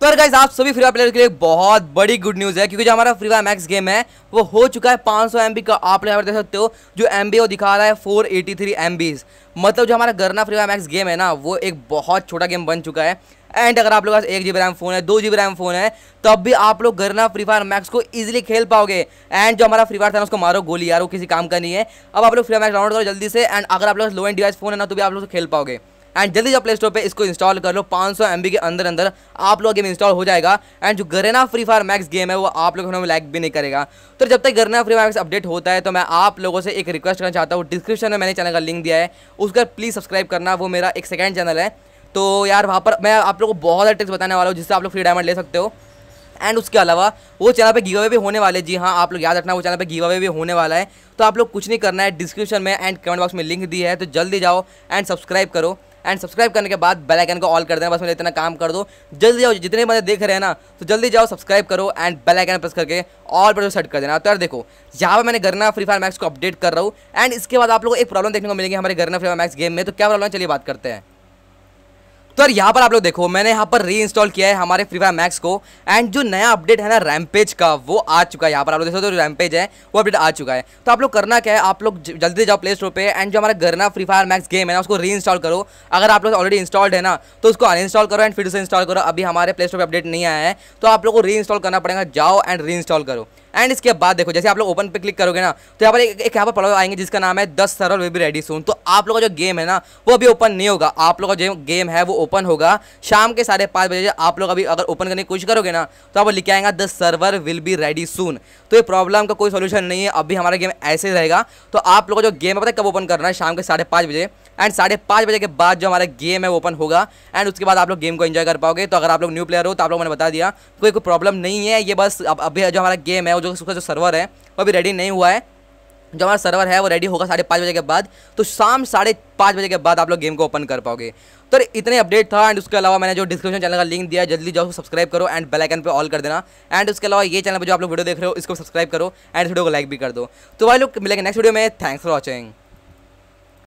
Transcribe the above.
तो अगर गाइज आप सभी फ्री फायर प्लेयर के लिए बहुत बड़ी गुड न्यूज़ है क्योंकि जो हमारा फ्री फायर मैक्स गेम है वो हो चुका है 500 सौ का आप यहाँ पर देख सकते हो जो एम बी वो दिखा रहा है 483 एमबीज मतलब जो हमारा Garena free fire max game है ना वो एक बहुत छोटा गेम बन चुका है एंड अगर आप लोग पास एक जी रैम फ़ोन है दो जी रैम फ़ोन है तब भी आप लोग गरना फ्री फायर मैक्स को इजिली खेल पाओगे एंड जो हमारा फ्री फायर था ना उसको मारो गोली यार वो किसी काम का नहीं है अब आप लोग फ्री फायर मैक्स डाउनलोड करो जल्दी से एंड अगर आप लोग लो एंड डिवाइस फ़ोन है ना तो भी आप लोग खेल पाओगे एंड जल्दी जाओ प्ले स्टोर पर इसको इंस्टॉल कर लो पाँच सौ के अंदर अंदर आप लोग गेम इंस्टॉल हो जाएगा एंड जो Garena free fire max game है वो आप लोगों ने लाइक भी नहीं करेगा तो जब तक Garena free fire max update होता है तो मैं आप लोगों से एक रिक्वेस्ट करना चाहता हूँ डिस्क्रिप्शन में मैंने चैनल का लिंक दिया है उसका प्लीज़ सब्सक्राइब करना वो मेरा एक सेकेंड चैनल है तो यार वहाँ पर मैं आप लोग को बहुत सारे ट्रिक्स बताने वाला हूँ जिससे आप लोग फ्री डायमंड ले सकते हो एंड उसके अलावा वो चैनल पे गिव अवे भी होने वाले जी हाँ आप लोग याद रखना वो चैनल पे गिव अवे भी होने वाला है तो आप लोग कुछ नहीं करना है डिस्क्रिप्शन में एंड कमेंट बॉक्स में लिंक दी है तो जल्दी जाओ एंड सब्सक्राइब करो एंड सब्सक्राइब करने के बाद बेल आइकन को ऑल कर देना बस मेरे इतना काम कर दो जल्दी जाओ जितने बंदे देख रहे हैं ना तो जल्दी जाओ सब्सक्राइब करो एंड बेल आइकन प्रेस करके ऑल पर सेट कर देना तो यार देखो यहाँ पर मैंने गरना फ्री फायर मैक्स को अपडेट कर रहा हूँ एंड इसके बाद आप लोग एक प्रॉब्लम देखने को मिलेगी हमारे Garena free fire max game में तो क्या प्रॉब्लम है चलिए बात करते हैं तो यार यहाँ पर आप लोग देखो मैंने यहाँ पर री इंस्टॉल किया है हमारे फ्री फायर मैक्स को एंड जो नया अपडेट है ना रैमपेज का वो आ चुका है यहाँ पर आप लोग देखो तो रैमपेज है वो अपडेट आ चुका है तो आप लोग करना क्या है आप लोग जल्दी जाओ प्ले स्टोर पर एंड जो हमारा Garena free fire max game है ना उसको री इंस्टॉल करो अगर आप लोग ऑलरेडी इंस्टॉल्ड है ना तो उसको अनइंस्टॉल करो एंड फिर से इंस्टॉल करो अभी हमारे प्ले स्टोर पर अपडेट नहीं आया है तो आप लोग को री करना पड़ेगा जाओ एंड री करो एंड इसके बाद देखो जैसे आप लोग ओपन पे क्लिक करोगे ना तो यहाँ पर एक, एक यहाँ पर पड़ा आएंगे जिसका नाम है दस सरल विल बी रेडी सून तो आप लोग का जो गेम है ना वो अभी ओपन नहीं होगा आप लोग का जो गेम है वो ओपन होगा शाम के साढ़े पाँच बजे आप लोग अभी अगर ओपन करने की कोशिश करोगे ना तो आप लिखे आएगा the server will be ready soon तो ये प्रॉब्लम का कोई सोल्यूशन नहीं है अभी हमारा गेम ऐसे रहेगा तो आप लोग का जो गेम है पता है कब ओपन करना है शाम के साढ़े पाँच बजे एंड साढ़े पाँच बजे के बाद जो हमारा गेम है ओपन होगा एंड उसके बाद आप लोग गेम को एंजॉय कर पाओगे तो अगर आप लोग न्यू प्लेयर हो तो आप लोग मैंने बता दिया कोई कोई प्रॉब्लम नहीं है ये बस अभी जो हमारा गेम है जो उसका जो सर्वर है वो अभी रेडी नहीं हुआ है जो हमारा सर्वर है वो रेडी होगा साढ़े पाँच बजे के बाद तो शाम साढ़े पाँच बजे के बाद आप लोग गेम को ओपन कर पाओगे तो इतने अपडेट था एंड उसके अलावा मैंने जो डिस्क्रिप्शन चैनल का लिंक दिया है जल्दी जाओ सब्सक्राइब करो एंड बेल आइकन पे ऑल कर देना एंड उसके अलावा ये चैनल पर जो आप लोग वीडियो देख रहे हो इसको सब्सक्राइब करो एंड वीडियो को लाइक भी कर दो तो भाई लोग मिलेंगे नेक्स्ट वीडियो में थैंक्स फॉर वॉचिंग